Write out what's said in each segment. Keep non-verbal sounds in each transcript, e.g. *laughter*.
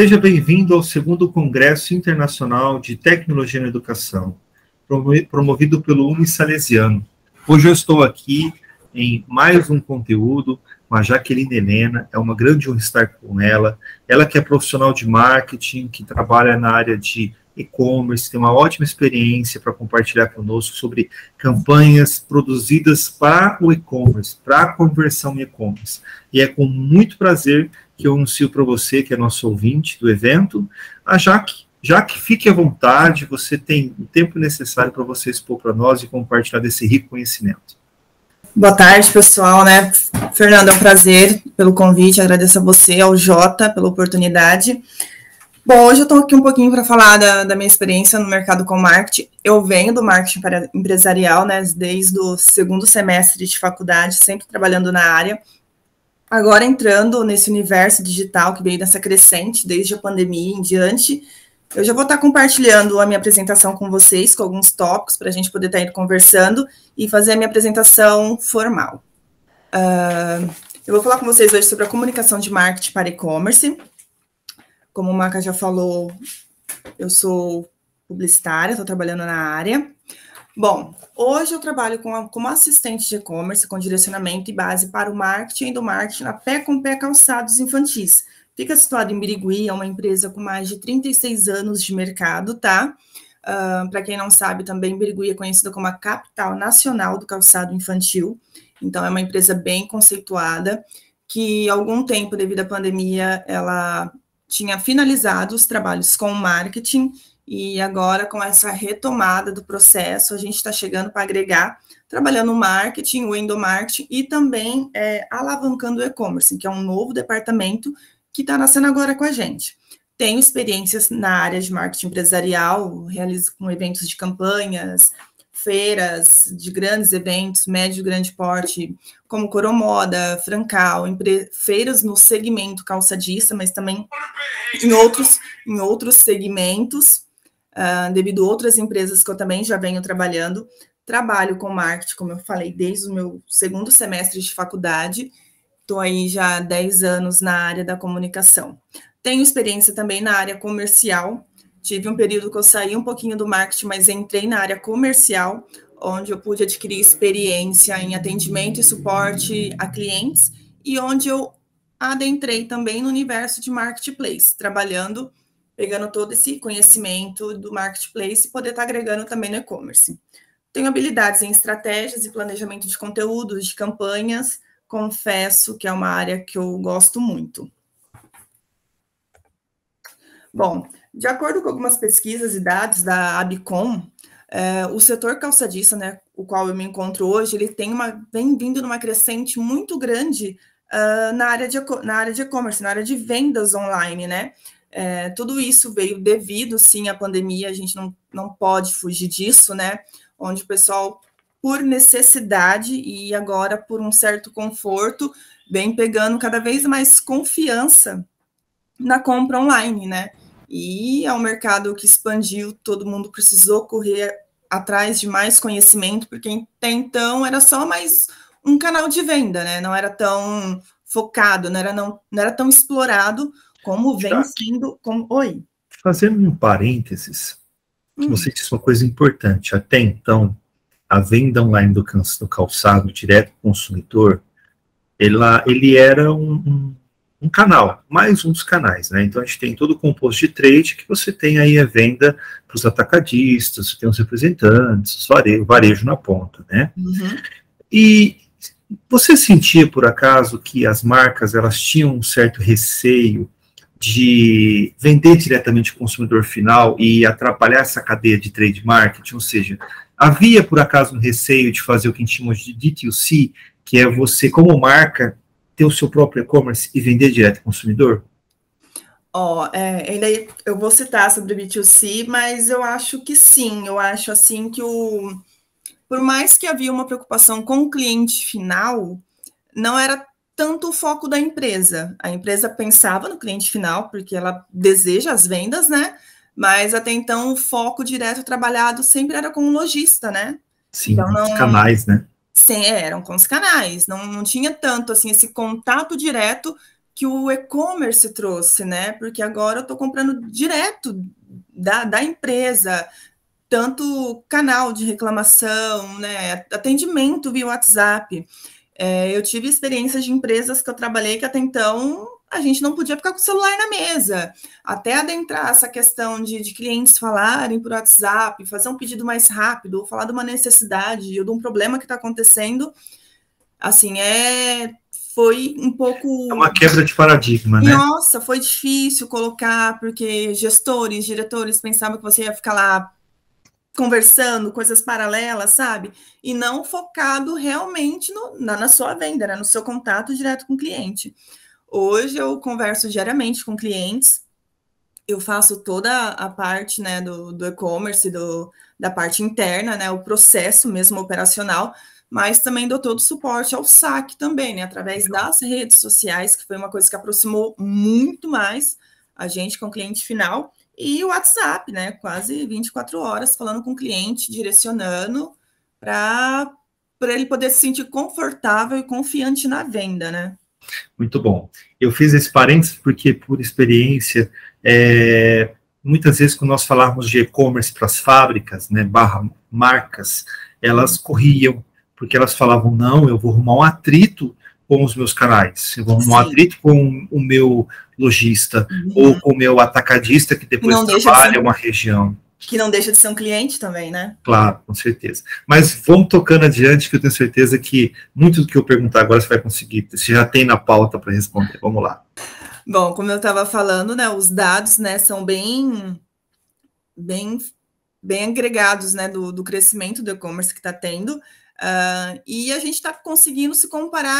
Seja bem-vindo ao segundo Congresso Internacional de Tecnologia na Educação, promovido pelo Unisalesiano. Salesiano. Hoje eu estou aqui em mais um conteúdo com a Jaqueline Helena, é uma grande honra estar com ela. Ela que é profissional de marketing, que trabalha na área de e-commerce, tem uma ótima experiência para compartilhar conosco sobre campanhas produzidas para o e-commerce, para a conversão e-commerce. E é com muito prazer que eu anuncio para você, que é nosso ouvinte do evento, a Jaque. Jaque, fique à vontade, você tem o tempo necessário para você expor para nós e compartilhar desse rico conhecimento. Boa tarde, pessoal, né? Fernando, é um prazer pelo convite, agradeço a você, ao Jota, pela oportunidade. Bom, hoje eu estou aqui um pouquinho para falar da, da, minha experiência no mercado com marketing. Eu venho do marketing empresarial, né, desde o segundo semestre de faculdade, sempre trabalhando na área, agora entrando nesse universo digital que veio nessa crescente desde a pandemia em diante, eu já vou estar compartilhando a minha apresentação com vocês, com alguns tópicos, para a gente poder estar conversando e fazer a minha apresentação formal. Uh, eu vou falar com vocês hoje sobre a comunicação de marketing para e-commerce. Como o Maca já falou, eu sou publicitária, estou trabalhando na área. Bom, hoje eu trabalho com a, como assistente de e-commerce com direcionamento e base para o marketing do marketing na Pé com Pé Calçados Infantis. Fica situado em Birigui, é uma empresa com mais de 36 anos de mercado, tá? Uh, ah, para quem não sabe, também Birigui é conhecida como a capital nacional do calçado infantil. Então, é uma empresa bem conceituada que, algum tempo, devido à pandemia, ela tinha finalizado os trabalhos com marketing e agora, com essa retomada do processo, a gente está chegando para agregar, trabalhando o marketing, o endomarketing e também é, alavancando o e-commerce, que é um novo departamento que está nascendo agora com a gente. Tenho experiências na área de marketing empresarial, realizo com eventos de campanhas, feiras de grandes eventos, médio e grande porte, como Coromoda, Francal, feiras no segmento calçadista, mas também em outros, em outros segmentos uh, devido a outras empresas que eu também já venho trabalhando. Trabalho com marketing, como eu falei, desde o meu segundo semestre de faculdade. Estou aí já há 10 anos na área da comunicação. Tenho experiência também na área comercial. Tive um período que eu saí um pouquinho do marketing, mas entrei na área comercial, onde eu pude adquirir experiência em atendimento e suporte a clientes e onde eu adentrei também no universo de marketplace, trabalhando pegando todo esse conhecimento do marketplace e poder estar tá agregando também no e-commerce. Tenho habilidades em estratégias e planejamento de conteúdos, de campanhas. Confesso que é uma área que eu gosto muito. Bom, de acordo com algumas pesquisas e dados da Abicom, é, o setor calçadista, né, o qual eu me encontro hoje, ele tem uma, vem vindo numa crescente muito grande uh, na área de na área de e-commerce, na área de vendas online, né? É, tudo isso veio devido, sim, à pandemia, a gente não, não pode fugir disso, né? Onde o pessoal, por necessidade e agora por um certo conforto, vem pegando cada vez mais confiança na compra online, né? E é um mercado que expandiu, todo mundo precisou correr atrás de mais conhecimento, porque até então era só mais um canal de venda, né? Não era tão focado, não era, não, não era tão explorado como vem tá. sendo. Como... Oi. Fazendo um parênteses, hum. você disse uma coisa importante. Até então, a venda online do, do calçado direto o consumidor, ela, ele era um, um, um, canal, mais um dos canais, né? Então a gente tem todo o composto de trade que você tem aí a venda para os atacadistas, você tem os representantes, o varejo, varejo na ponta, né? Uhum. E você sentia por acaso que as marcas elas tinham um certo receio de vender diretamente ao consumidor final e atrapalhar essa cadeia de trade marketing, ou seja, havia por acaso um receio de fazer o que a gente chama de D2C, que é você, como marca, ter o seu próprio e-commerce e vender direto ao consumidor? Ó, oh, é, ainda eu vou citar sobre o B2C, mas eu acho que sim, eu acho assim que o. Por mais que havia uma preocupação com o cliente final, não era tanto o foco da empresa. A empresa pensava no cliente final, porque ela deseja as vendas, né? Mas até então o foco direto trabalhado sempre era com o lojista, né? Sim, então, não... os canais, né? Sim, é, eram com os canais. Não, não tinha tanto assim esse contato direto que o e-commerce trouxe, né? Porque agora eu estou comprando direto da, da empresa, tanto canal de reclamação, né? Atendimento via WhatsApp. É, eu tive experiências de empresas que eu trabalhei que até então a gente não podia ficar com o celular na mesa. Até adentrar essa questão de, de clientes falarem por WhatsApp, fazer um pedido mais rápido, ou falar de uma necessidade ou de um problema que está acontecendo, assim, é foi um pouco. É uma quebra de paradigma, né? Nossa, foi difícil colocar, porque gestores, diretores pensavam que você ia ficar lá conversando, coisas paralelas, sabe? E não focado realmente no, na, na, sua venda, né? no seu contato direto com o cliente. Hoje eu converso diariamente com clientes, eu faço toda a parte né, do, do e-commerce, do, da parte interna, né, o processo mesmo operacional, mas também dou todo o suporte ao saque também, né, através das redes sociais, que foi uma coisa que aproximou muito mais a gente com o cliente final. E o WhatsApp, né? Quase 24 horas falando com o cliente, direcionando para ele poder se sentir confortável e confiante na venda, né? Muito bom. Eu fiz esse parênteses porque, por experiência, é, muitas vezes quando nós falávamos de e-commerce para as fábricas, né, barra marcas, elas corriam, porque elas falavam, não, eu vou arrumar um atrito com os meus canais, eu vou arrumar Sim. um atrito com o meu lojista uhum. ou com o meu atacadista que depois não trabalha ser, uma região. Que não deixa de ser um cliente também, né? Claro, com certeza. Mas vamos tocando adiante, que eu tenho certeza que muito do que eu perguntar agora você vai conseguir. Você já tem na pauta para responder. Vamos lá. Bom, como eu estava falando, né, os dados né, são bem, bem, bem agregados né, do, do crescimento do e-commerce que está tendo. Uh, e a gente está conseguindo se comparar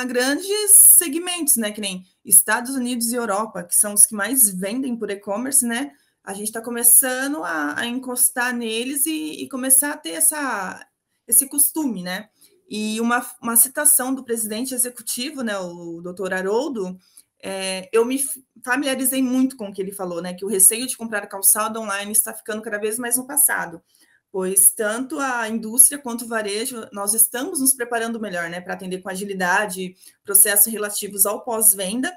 a grandes segmentos, né? Que nem Estados Unidos e Europa, que são os que mais vendem por e-commerce, né? A gente está começando a, a, encostar neles e, e, começar a ter essa, esse costume, né? E uma, uma citação do presidente executivo, né, o doutor Haroldo, é, eu me familiarizei muito com o que ele falou, né? Que o receio de comprar calçado online está ficando cada vez mais no passado pois tanto a indústria quanto o varejo, nós estamos nos preparando melhor, né, para atender com agilidade processos relativos ao pós-venda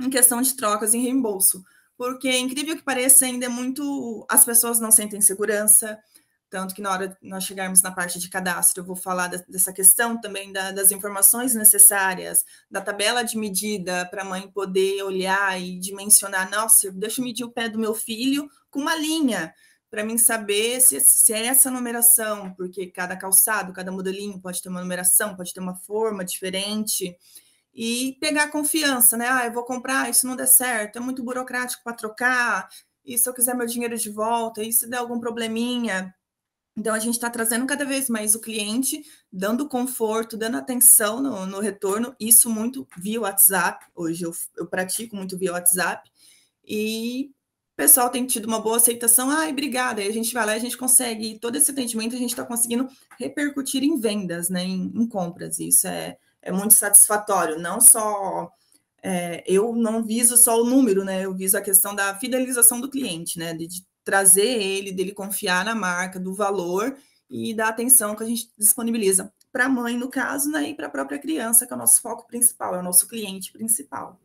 em questão de trocas e reembolso, porque incrível que pareça, ainda é muito as pessoas não sentem segurança, tanto que na hora nós chegarmos na parte de cadastro, eu vou falar dessa questão também da, das informações necessárias, da tabela de medida para a mãe poder olhar e dimensionar, nossa, deixa eu medir o pé do meu filho com uma linha, para mim saber se, se é essa numeração, porque cada calçado, cada modelinho pode ter uma numeração, pode ter uma forma diferente, e pegar confiança, né? Ah, eu vou comprar, ah, isso não der certo, é muito burocrático para trocar, e se eu quiser meu dinheiro de volta, e se der algum probleminha. Então, a gente está trazendo cada vez mais o cliente, dando conforto, dando atenção no, no retorno, isso muito via WhatsApp. Hoje eu, eu pratico muito via WhatsApp. E o pessoal tem tido uma boa aceitação, ai, obrigada, aí a gente vai lá e a gente consegue, todo esse atendimento a gente está conseguindo repercutir em vendas, né, em, em compras, isso é, é muito satisfatório, não só, é, eu não viso só o número, né, eu viso a questão da fidelização do cliente, né, de, de trazer ele, dele confiar na marca, do valor e da atenção que a gente disponibiliza para a mãe, no caso, né, e para a própria criança, que é o nosso foco principal, é o nosso cliente principal.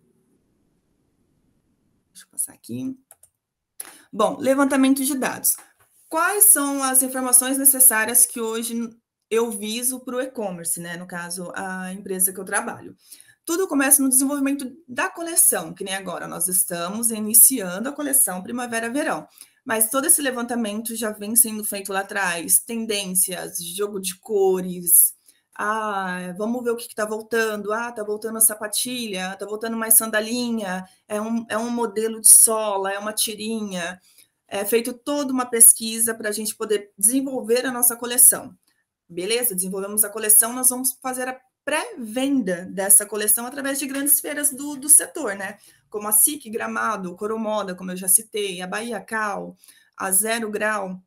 Deixa eu passar aqui. Bom, levantamento de dados. Quais são as informações necessárias que hoje eu viso para o e-commerce, né? No caso, a empresa que eu trabalho. Tudo começa no desenvolvimento da coleção, que nem agora nós estamos iniciando a coleção primavera-verão. Mas todo esse levantamento já vem sendo feito lá atrás, tendências, jogo de cores, ah, é, vamos ver o que está voltando, ah, está voltando a sapatilha, está voltando mais sandalinha, é um, é um modelo de sola, é uma tirinha. É feito toda uma pesquisa para a gente poder desenvolver a nossa coleção. Beleza, desenvolvemos a coleção, nós vamos fazer a pré-venda dessa coleção através de grandes feiras do, do setor, né? Como a SIC Gramado, Coromoda, como eu já citei, a Bahia Cal, a Zero Grau.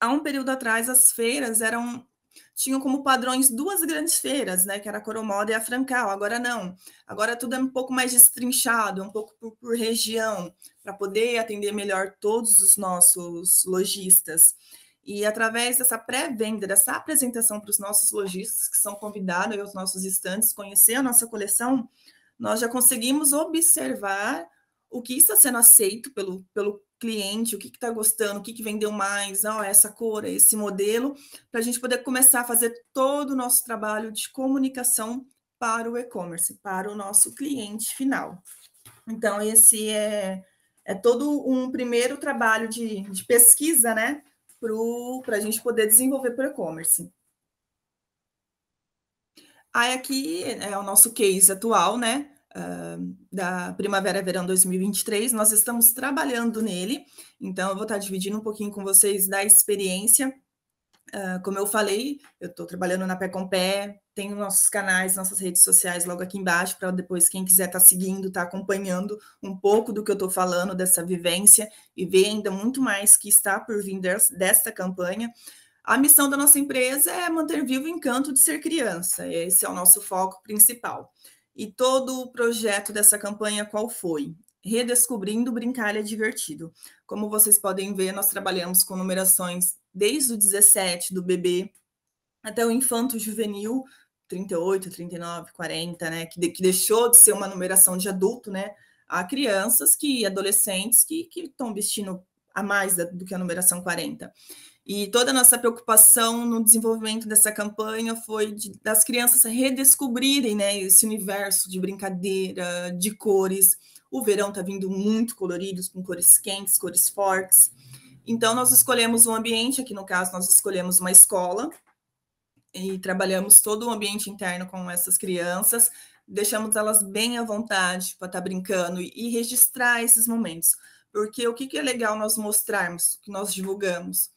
Há um período atrás, as feiras eram tinham como padrões duas grandes feiras, né, que era a Coromoda e a Francal. Agora não. Agora tudo é um pouco mais destrinchado, um pouco por, por região, para poder atender melhor todos os nossos lojistas. E através dessa pré-venda, dessa apresentação para os nossos lojistas que são convidados e aos nossos estantes conhecer a nossa coleção, nós já conseguimos observar o que está sendo aceito pelo, pelo cliente, o que está gostando, o que, que vendeu mais, oh, essa cor, esse modelo, para a gente poder começar a fazer todo o nosso trabalho de comunicação para o e-commerce, para o nosso cliente final. Então, esse é, é todo um primeiro trabalho de, de pesquisa, né? Para a gente poder desenvolver para o e-commerce. Aí aqui é, é o nosso case atual, né? uh, da Primavera Verão 2023. Nós estamos trabalhando nele, então eu vou estar dividindo um pouquinho com vocês da experiência. Uh, como eu falei, eu estou trabalhando na Pé com Pé, tenho nossos canais, nossas redes sociais logo aqui embaixo, para depois quem quiser estar tá seguindo, estar tá acompanhando um pouco do que eu estou falando, dessa vivência, e ver ainda muito mais que está por vir desta campanha. A missão da nossa empresa é manter vivo o encanto de ser criança, esse é o nosso foco principal. E todo o projeto dessa campanha qual foi? Redescobrindo Brincar é Divertido. Como vocês podem ver, nós trabalhamos com numerações desde o 17 do bebê até o infanto juvenil, 38, 39, 40, né? Que, de, que deixou de ser uma numeração de adulto, né? Há crianças que adolescentes que, que estão vestindo a mais da, do que a numeração 40. E toda a nossa preocupação no desenvolvimento dessa campanha foi de, das crianças redescobrirem né, esse universo de brincadeira, de cores. O verão está vindo muito colorido, com cores quentes, cores fortes. Então, nós escolhemos um ambiente, aqui no caso, nós escolhemos uma escola, e trabalhamos todo o ambiente interno com essas crianças, deixamos elas bem à vontade para estar tá brincando e, e registrar esses momentos. Porque o que, que é legal nós mostrarmos, que nós divulgamos?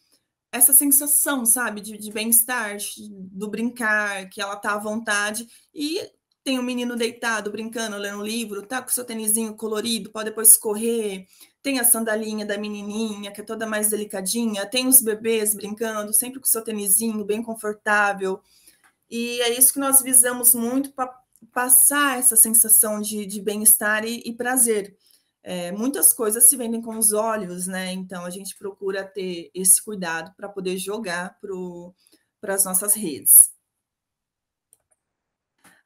essa sensação, sabe, de, de bem-estar, do brincar, que ela tá à vontade. E tem um menino deitado, brincando, lendo um livro, tá com seu tênisinho colorido, pode depois correr. Tem a sandalinha da menininha, que é toda mais delicadinha. Tem os bebês brincando, sempre com seu tênisinho, bem confortável. E é isso que nós visamos muito para passar essa sensação de, de bem-estar e, e prazer. É, muitas coisas se vendem com os olhos, né? Então a gente procura ter esse cuidado para poder jogar para as nossas redes.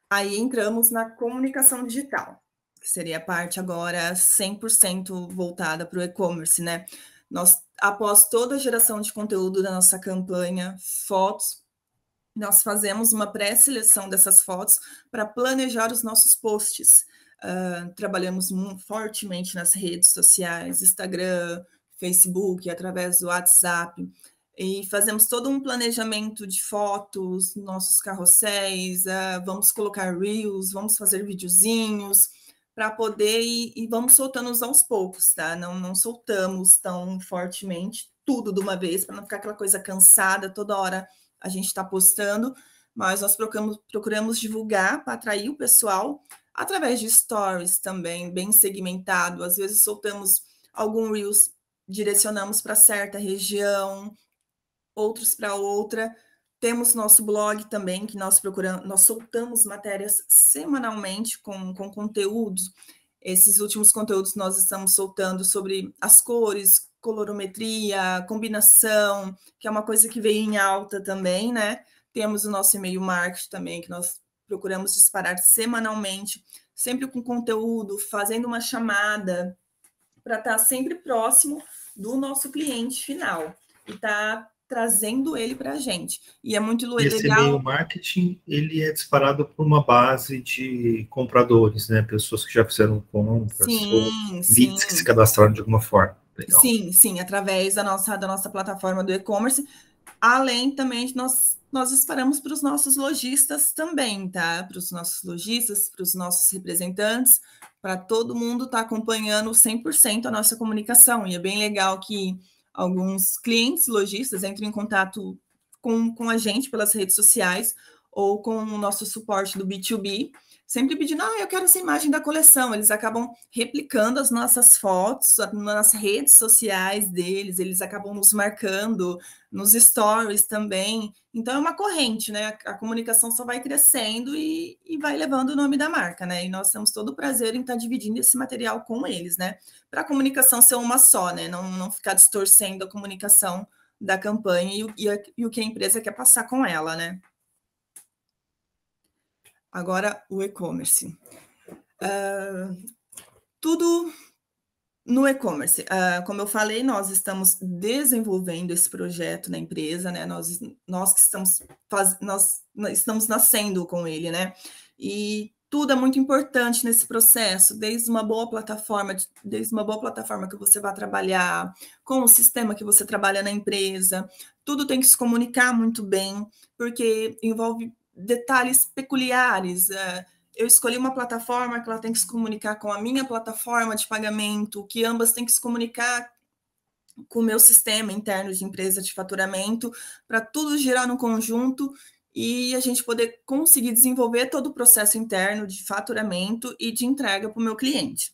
Aí entramos na comunicação digital, que seria a parte agora 100% voltada para o e-commerce, né? Nós, após toda a geração de conteúdo da nossa campanha, fotos, nós fazemos uma pré-seleção dessas fotos para planejar os nossos posts. Uh, trabalhamos fortemente nas redes sociais, Instagram, Facebook, através do WhatsApp, e fazemos todo um planejamento de fotos, nossos carrosséis, uh, vamos colocar reels, vamos fazer videozinhos para poder ir, e vamos soltando-os aos poucos, tá? Não, não soltamos tão fortemente tudo de uma vez para não ficar aquela coisa cansada toda hora a gente está postando, mas nós procuramos, procuramos divulgar para atrair o pessoal através de stories também, bem segmentado. Às vezes soltamos algum Reels, direcionamos para certa região, outros para outra. Temos nosso blog também, que nós procuramos, nós soltamos matérias semanalmente com, com conteúdos. Esses últimos conteúdos nós estamos soltando sobre as cores, colorometria, combinação, que é uma coisa que veio em alta também, né? Temos o nosso e-mail marketing também, que nós procuramos disparar semanalmente, sempre com conteúdo, fazendo uma chamada para estar tá sempre próximo do nosso cliente final e tá trazendo ele para a gente. E é muito legal. Esse e-mail marketing ele é disparado por uma base de compradores, né? Pessoas que já fizeram compras, sim, ou sim. leads que se cadastraram de alguma forma. Legal. Sim, sim, através da nossa, da nossa plataforma do e-commerce, Além também nós nós esperamos para os nossos lojistas também, tá? Para os nossos lojistas, para os nossos representantes, para todo mundo estar tá acompanhando 100% a nossa comunicação. E é bem legal que alguns clientes lojistas entrem em contato com, com a gente pelas redes sociais ou com o nosso suporte do B2B sempre pedindo, ah, eu quero essa imagem da coleção. Eles acabam replicando as nossas fotos nas redes sociais deles, eles acabam nos marcando nos stories também. Então é uma corrente, né? A, a comunicação só vai crescendo e, e, vai levando o nome da marca, né? E nós temos todo o prazer em estar tá dividindo esse material com eles, né? Para a comunicação ser uma só, né? Não, não ficar distorcendo a comunicação da campanha e, e, e o que a empresa quer passar com ela, né? agora o e-commerce. Uh, tudo no e-commerce. Uh, como eu falei, nós estamos desenvolvendo esse projeto na empresa, né? Nós, nós que estamos faz... nós estamos nascendo com ele, né? E tudo é muito importante nesse processo, desde uma boa plataforma, desde uma boa plataforma que você vai trabalhar, com o sistema que você trabalha na empresa, tudo tem que se comunicar muito bem, porque envolve detalhes peculiares. Eh, eu escolhi uma plataforma que ela tem que se comunicar com a minha plataforma de pagamento, que ambas têm que se comunicar com o meu sistema interno de empresa de faturamento, para tudo girar no conjunto e a gente poder conseguir desenvolver todo o processo interno de faturamento e de entrega para o meu cliente.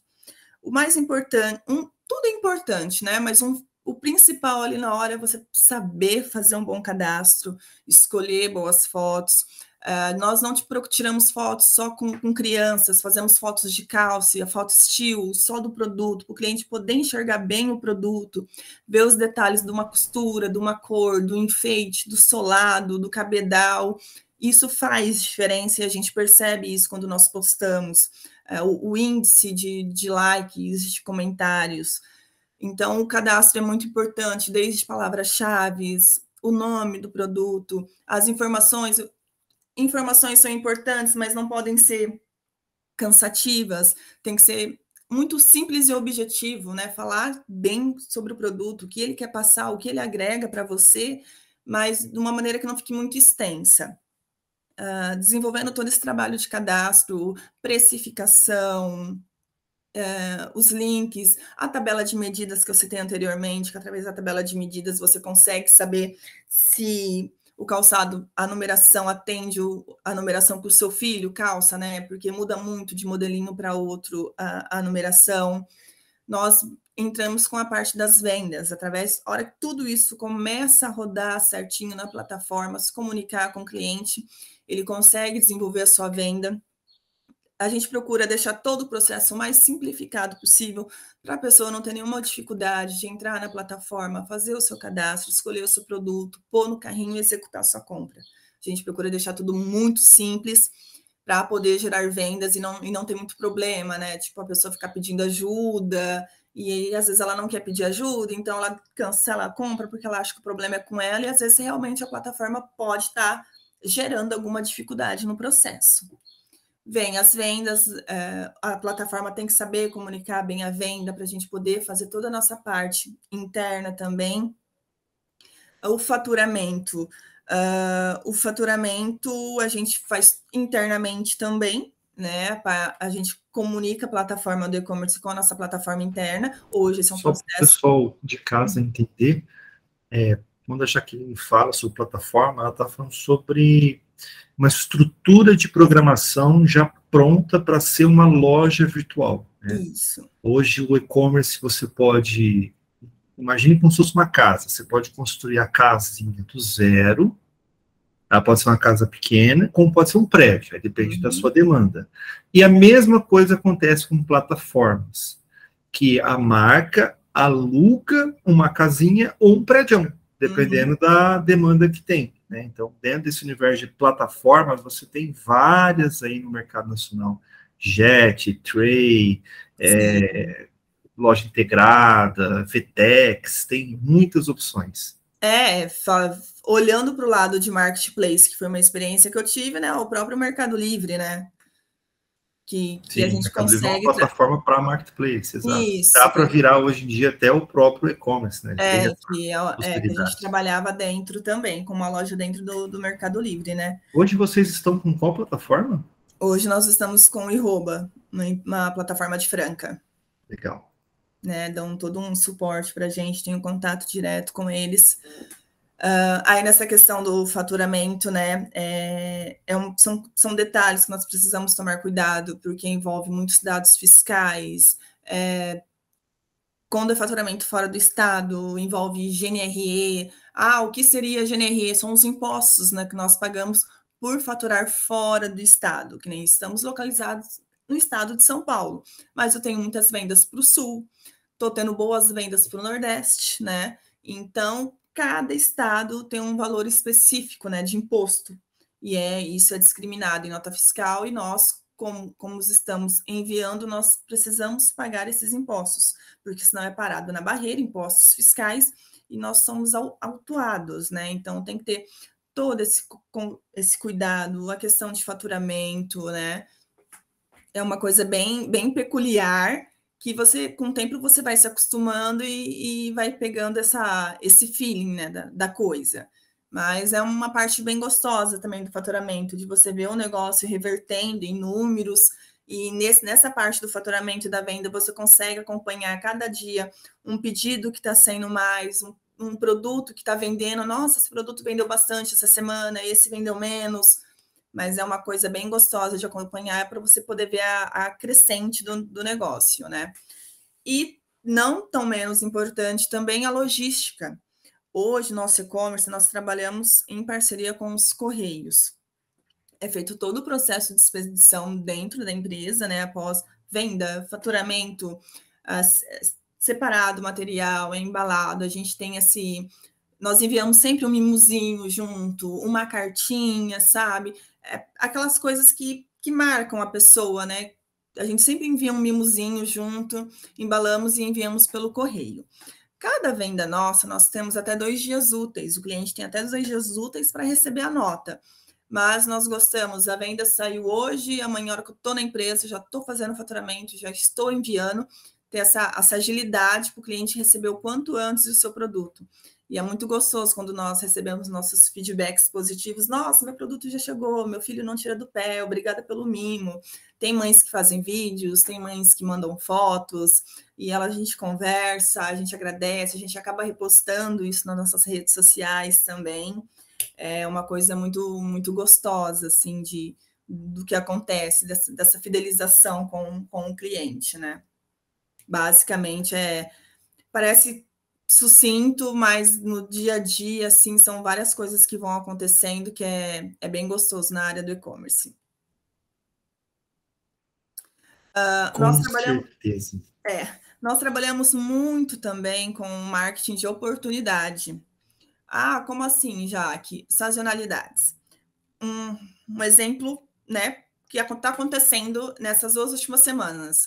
O mais importante, um, tudo é importante, né? Mas um, o principal ali na hora é você saber fazer um bom cadastro, escolher boas fotos, Uh, nós não tipo, tiramos fotos só com, com, crianças, fazemos fotos de calça, foto estilo, só do produto, para o cliente poder enxergar bem o produto, ver os detalhes de uma costura, de uma cor, do enfeite, do solado, do cabedal. Isso faz diferença e a gente percebe isso quando nós postamos. Uh, o, o, índice de, de likes, de comentários. Então, o cadastro é muito importante, desde palavras-chave, o nome do produto, as informações informações são importantes, mas não podem ser cansativas, tem que ser muito simples e objetivo, né? Falar bem sobre o produto, o que ele quer passar, o que ele agrega para você, mas de uma maneira que não fique muito extensa. Uh, desenvolvendo todo esse trabalho de cadastro, precificação, uh, os links, a tabela de medidas que eu citei anteriormente, que através da tabela de medidas você consegue saber se o calçado, a numeração atende o, a numeração que o seu filho calça, né? Porque muda muito de modelinho para outro a, a, numeração. Nós entramos com a parte das vendas, através, da hora que tudo isso começa a rodar certinho na plataforma, se comunicar com o cliente, ele consegue desenvolver a sua venda a gente procura deixar todo o processo o mais simplificado possível para a pessoa não ter nenhuma dificuldade de entrar na plataforma, fazer o seu cadastro, escolher o seu produto, pôr no carrinho e executar a sua compra. A gente procura deixar tudo muito simples para poder gerar vendas e não, e não ter muito problema, né? Tipo, a pessoa ficar pedindo ajuda e aí, às vezes ela não quer pedir ajuda, então ela cancela a compra porque ela acha que o problema é com ela e às vezes realmente a plataforma pode estar tá gerando alguma dificuldade no processo vem as vendas, eh, a plataforma tem que saber comunicar bem a venda para a gente poder fazer toda a nossa parte interna também. O faturamento. Eh, o faturamento a gente faz internamente também, né? A gente comunica a plataforma do e-commerce com a nossa plataforma interna. Hoje esse é um Só processo. Para o pessoal de casa uhum. entender, é, quando a Jaqueline fala sobre plataforma, ela está falando sobre uma estrutura de programação já pronta para ser uma loja virtual. Né? Isso. Hoje o e-commerce você pode imagine como se fosse uma casa. Você pode construir a casinha do zero, tá? pode ser uma casa pequena, como pode ser um prédio, depende uhum. da sua demanda. E a mesma coisa acontece com plataformas, que a marca aluga uma casinha ou um prédio, uhum. dependendo uhum. da demanda que tem. Né? Então, dentro desse universo de plataformas você tem várias aí no mercado nacional. Jet, Tray, é, loja integrada, Vtex, tem muitas opções. É, olhando para o lado de marketplace, que foi uma experiência que eu tive, né? O próprio Mercado Livre, né? que, Sim, a gente é consegue. uma plataforma para marketplace, exato. Isso. Dá para virar hoje em dia até o próprio e-commerce, né? É, que, é, é, que a gente trabalhava dentro também, com uma loja dentro do, do Mercado Livre, né? Hoje vocês estão com qual plataforma? Hoje nós estamos com o Iroba, uma plataforma de Franca. Legal. Né, dão todo um suporte para a gente, tenho um contato direto com eles Uh, aí nessa questão do faturamento, né, é, é um, são, são detalhes que nós precisamos tomar cuidado, porque envolve muitos dados fiscais, é, quando é faturamento fora do estado, envolve GNRE. Ah, o que seria GNRE? São os impostos né, que nós pagamos por faturar fora do estado, que nem estamos localizados no estado de São Paulo. Mas eu tenho muitas vendas para o sul, estou tendo boas vendas para o Nordeste, né? Então, cada estado tem um valor específico né, de imposto, e é isso é discriminado em nota fiscal, e nós, como, como estamos enviando, nós precisamos pagar esses impostos, porque senão é parado na barreira, impostos fiscais, e nós somos autuados, né? Então tem que ter todo esse, com, esse cuidado, a questão de faturamento, né? É uma coisa bem, bem peculiar que você, com o tempo, você vai se acostumando e, e vai pegando essa, esse feeling né, da, da coisa. Mas é uma parte bem gostosa também do faturamento, de você ver o um negócio revertendo em números, e nesse, nessa parte do faturamento e da venda, você consegue acompanhar cada dia um pedido que está sendo mais, um, um produto que está vendendo. Nossa, esse produto vendeu bastante essa semana, esse vendeu menos mas é uma coisa bem gostosa de acompanhar é para você poder ver a, a crescente do, do, negócio, né? E não tão menos importante também a logística. Hoje, nosso e-commerce, nós trabalhamos em parceria com os Correios. É feito todo o processo de expedição dentro da empresa, né? Após venda, faturamento, as, separado material, é embalado, a gente tem esse. Nós enviamos sempre um mimozinho junto, uma cartinha, sabe? É aquelas coisas que, que marcam a pessoa, né? A gente sempre envia um mimozinho junto, embalamos e enviamos pelo correio. Cada venda nossa, nós temos até dois dias úteis. O cliente tem até dois dias úteis para receber a nota. Mas nós gostamos, a venda saiu hoje, amanhã, hora que eu estou na empresa, já estou fazendo faturamento, já estou enviando, ter essa, essa agilidade para o cliente receber o quanto antes o seu produto. E é muito gostoso quando nós recebemos nossos feedbacks positivos. Nossa, meu produto já chegou, meu filho não tira do pé, obrigada pelo mimo. Tem mães que fazem vídeos, tem mães que mandam fotos, e ela, a gente conversa, a gente agradece, a gente acaba repostando isso nas nossas redes sociais também. É uma coisa muito, muito gostosa, assim, de, do que acontece, dessa, dessa fidelização com, com o cliente, né? Basicamente, é parece sucinto, mas no dia a dia, assim, são várias coisas que vão acontecendo que é, é bem gostoso na área do e-commerce. Uh, com nós trabalhamos, certeza. É, nós trabalhamos muito também com marketing de oportunidade. Ah, como assim, Jaque? Sazonalidades. Um, um exemplo, né, que está acontecendo nessas duas últimas semanas.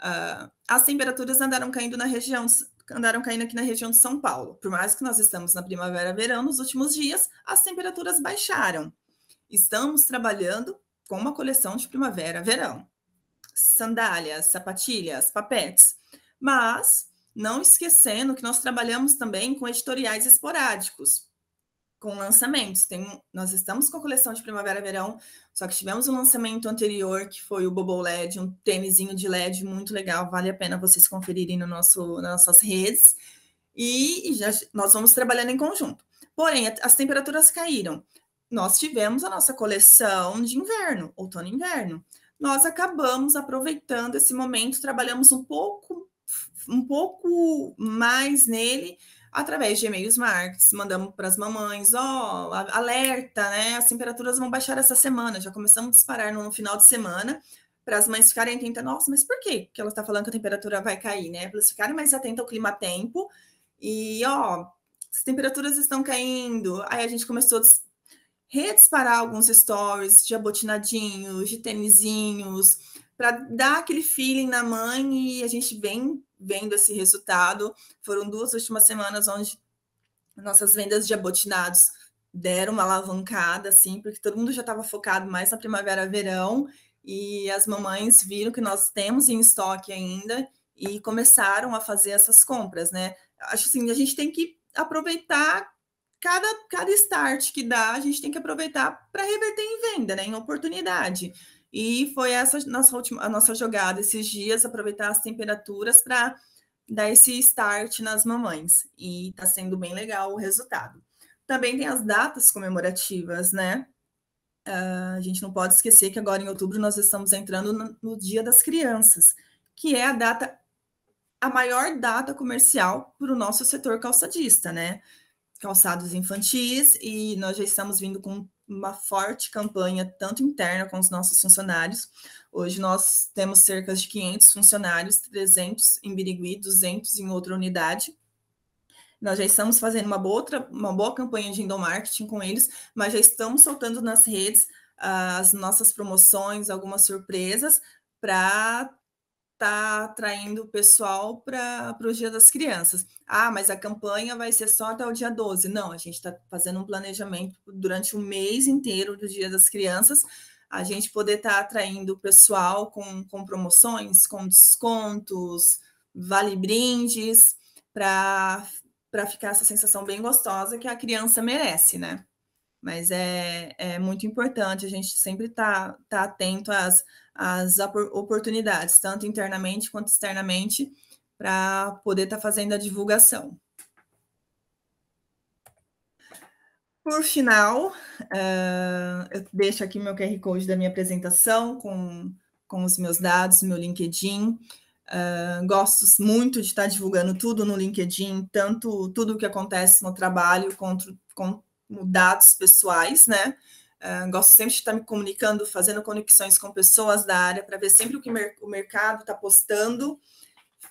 Uh, as temperaturas andaram caindo na região andaram caindo aqui na região de São Paulo. Por mais que nós estamos na primavera-verão, nos últimos dias as temperaturas baixaram. Estamos trabalhando com uma coleção de primavera-verão. Sandálias, sapatilhas, papetes. Mas não esquecendo que nós trabalhamos também com editoriais esporádicos com lançamentos. Tem, nós estamos com a coleção de primavera-verão, só que tivemos um lançamento anterior que foi o Bobo LED, um tênisinho de LED muito legal, vale a pena vocês conferirem no nosso, nas nossas redes. E já, nós vamos trabalhando em conjunto. Porém, as temperaturas caíram. Nós tivemos a nossa coleção de inverno, outono e inverno. Nós acabamos aproveitando esse momento, trabalhamos um pouco um pouco mais nele através de e-mails marketing, mandamos para as mamães, ó, oh, alerta, né? As temperaturas vão baixar essa semana, já começamos a disparar no final de semana, para as mães ficarem atentas, nossa, mas por quê que ela está falando que a temperatura vai cair, né? Para elas ficarem mais atentas ao clima-tempo, e ó, as temperaturas estão caindo, aí a gente começou a redisparar alguns stories de abotinadinhos, de tênisinhos, para dar aquele feeling na mãe e a gente vem vendo esse resultado. Foram duas últimas semanas onde nossas vendas de abotinados deram uma alavancada, assim, porque todo mundo já estava focado mais na primavera-verão e as mamães viram que nós temos em estoque ainda e começaram a fazer essas compras, né? Acho assim, a gente tem que aproveitar cada, cada start que dá, a gente tem que aproveitar para reverter em venda, né? Em oportunidade. E foi essa nossa última, a nossa jogada esses dias, aproveitar as temperaturas para dar esse start nas mamães. E está sendo bem legal o resultado. Também tem as datas comemorativas, né? Uh, a gente não pode esquecer que agora em outubro nós estamos entrando no, no Dia das Crianças, que é a data, a maior data comercial para o nosso setor calçadista, né? Calçados infantis, e nós já estamos vindo com uma forte campanha, tanto interna com os nossos funcionários. Hoje nós temos cerca de 500 funcionários, 300 em Birigui, 200 em outra unidade. Nós já estamos fazendo uma boa, outra, uma boa campanha de endomarketing com eles, mas já estamos soltando nas redes ah, as nossas promoções, algumas surpresas, para tá atraindo o pessoal para o Dia das Crianças. Ah, mas a campanha vai ser só até o dia 12. Não, a gente está fazendo um planejamento durante o mês inteiro do Dia das Crianças, a gente poder estar tá atraindo o pessoal com, com promoções, com descontos, vale brindes, para ficar essa sensação bem gostosa que a criança merece, né? Mas é, é muito importante a gente sempre estar tá, tá atento às, às oportunidades, tanto internamente quanto externamente, para poder estar tá fazendo a divulgação. Por final, uh, eu deixo aqui meu QR Code da minha apresentação com, com os meus dados, meu LinkedIn. Uh, gosto muito de estar tá divulgando tudo no LinkedIn, tanto tudo o que acontece no trabalho quanto, com, dados pessoais, né? Uh, gosto sempre de estar me comunicando, fazendo conexões com pessoas da área para ver sempre o que mer o mercado está postando.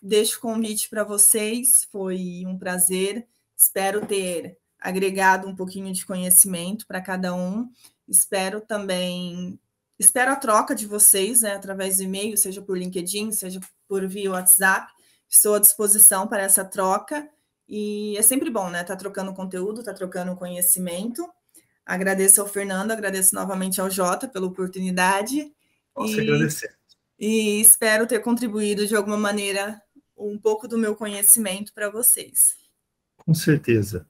Deixo o convite para vocês, foi um prazer. Espero ter agregado um pouquinho de conhecimento para cada um. Espero também, espero a troca de vocês, né, através do e-mail, seja por LinkedIn, seja por via WhatsApp. Estou à disposição para essa troca e é sempre bom, né? Tá trocando conteúdo, tá trocando conhecimento. Agradeço ao Fernando, agradeço novamente ao Jota pela oportunidade. Posso e, agradecer. E espero ter contribuído de alguma maneira um pouco do meu conhecimento para vocês. Com certeza.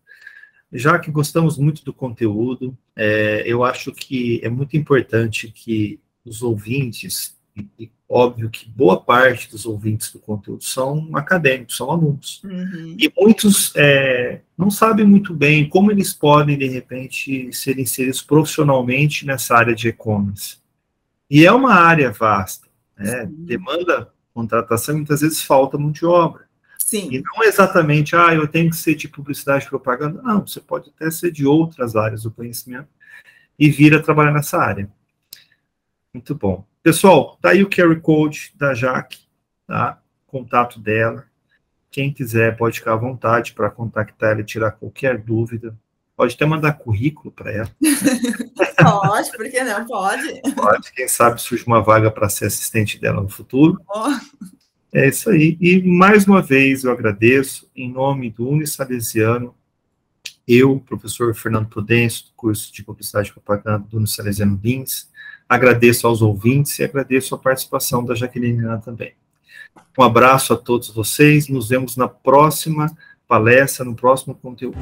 Já que gostamos muito do conteúdo, é, eu acho que é muito importante que os ouvintes e, óbvio que boa parte dos ouvintes do conteúdo são acadêmicos, são alunos. Uhum. E muitos é, não sabem muito bem como eles podem, de repente, serem inseridos profissionalmente nessa área de e-commerce. E é uma área vasta, né? demanda contratação, muitas vezes falta mão de obra. Sim. E não é exatamente, ah, eu tenho que ser de publicidade e propaganda. Não, você pode até ser de outras áreas do conhecimento e vir a trabalhar nessa área. Muito bom. Pessoal, tá aí o QR Code da Jaque, tá? Contato dela. Quem quiser pode ficar à vontade para contactar ela e tirar qualquer dúvida. Pode até mandar currículo para ela. *laughs* pode, por que não? Pode. Pode, quem sabe surge uma vaga para ser assistente dela no futuro. Oh. É isso aí. E mais uma vez eu agradeço, em nome do Unisalesiano, eu, professor Fernando Prudêncio, do curso de Publicidade e Propaganda do Unisalesiano Lins, Agradeço aos ouvintes e agradeço a participação da Jaqueline também. Um abraço a todos vocês, nos vemos na próxima palestra, no próximo conteúdo.